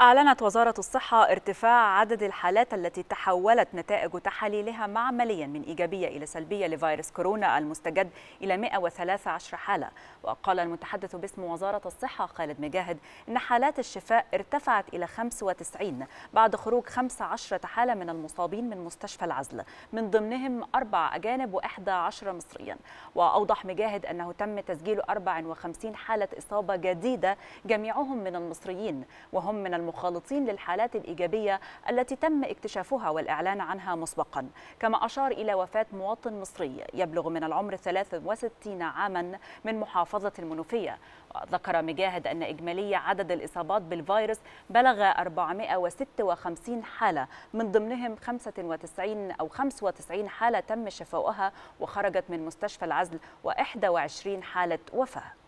أعلنت وزارة الصحة ارتفاع عدد الحالات التي تحولت نتائج تحاليلها معمليا من إيجابية إلى سلبية لفيروس كورونا المستجد إلى 113 حالة وقال المتحدث باسم وزارة الصحة خالد مجاهد إن حالات الشفاء ارتفعت إلى 95 بعد خروج 15 حالة من المصابين من مستشفى العزل من ضمنهم أربع أجانب و11 مصريا وأوضح مجاهد أنه تم تسجيل 54 حالة إصابة جديدة جميعهم من المصريين وهم من المخالطين للحالات الإيجابية التي تم اكتشافها والإعلان عنها مسبقا كما أشار إلى وفاة مواطن مصري يبلغ من العمر 63 عاما من محافظة المنوفية ذكر مجاهد أن إجمالي عدد الإصابات بالفيروس بلغ 456 حالة من ضمنهم 95 أو 95 حالة تم شفاؤها وخرجت من مستشفى العزل و21 حالة وفاة